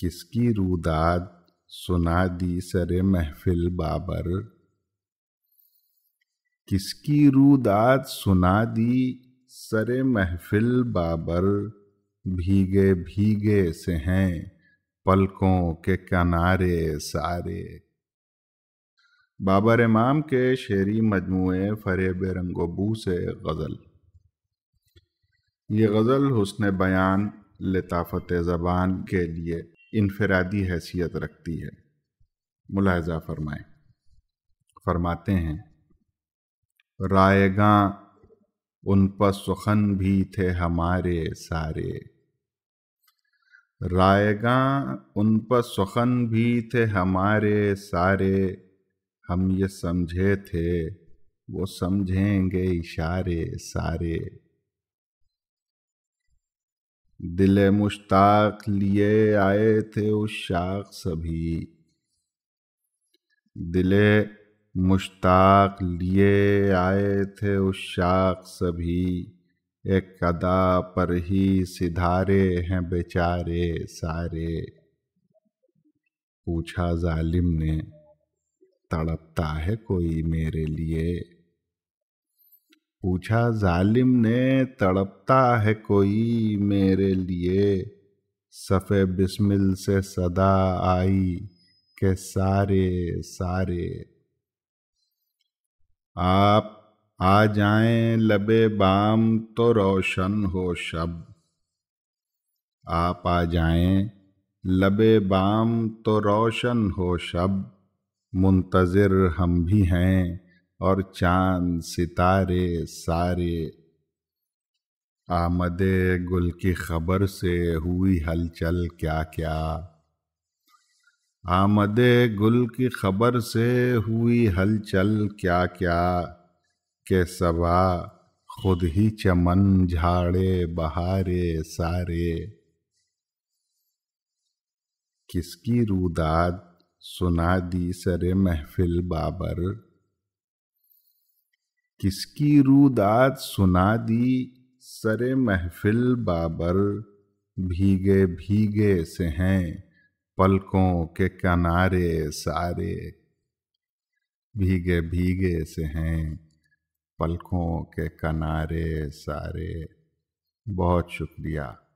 किसकी रूदाद सुना दी सरे महफिल बाबर किसकी रूदाद सुना दी सरे महफिल बाबर भीगे भीगे से हैं पलकों के किनारे सारे बाबर इमाम के शेरी मजमू फरेब रंगोबू से गज़ल ये गज़ल हुसन बयान लताफ़त ज़बान के लिए इनफरादी हैसियत रखती है मुलाजा फरमाए फरमाते हैं रायगा उन पर सुखन भी थे हमारे सारे रायगा उन पर सुखन भी थे हमारे सारे हम ये समझे थे वो समझेंगे इशारे सारे दिल मुश्ताक लिए आए थे उस शाख सभी दिल मुश्ताक लिए आए थे उस शाख सभी एक कदा पर ही सिधारे हैं बेचारे सारे पूछा जालिम ने तड़पता है कोई मेरे लिए पूछा जालिम ने तड़पता है कोई मेरे लिए सफ़े बिस्मिल से सदा आई के सारे सारे आप आ जाएं लबे बाम तो रोशन हो शब आप आ जाएं लबे बाम तो रोशन हो शब मुंतज़र हम भी हैं और चांद सितारे सारे आमद गुल की खबर से हुई हलचल क्या क्या आमद गुल की खबर से हुई हलचल क्या क्या के सबा खुद ही चमन झाड़े बहारे सारे किसकी रूदाद सुना दी सरे महफिल बाबर किसकी रूदात सुना दी सरे महफिल बाबर भीगे भीगे से हैं पलकों के किनारे सारे भीगे भीगे से हैं पलकों के किनारे सारे बहुत शुक्रिया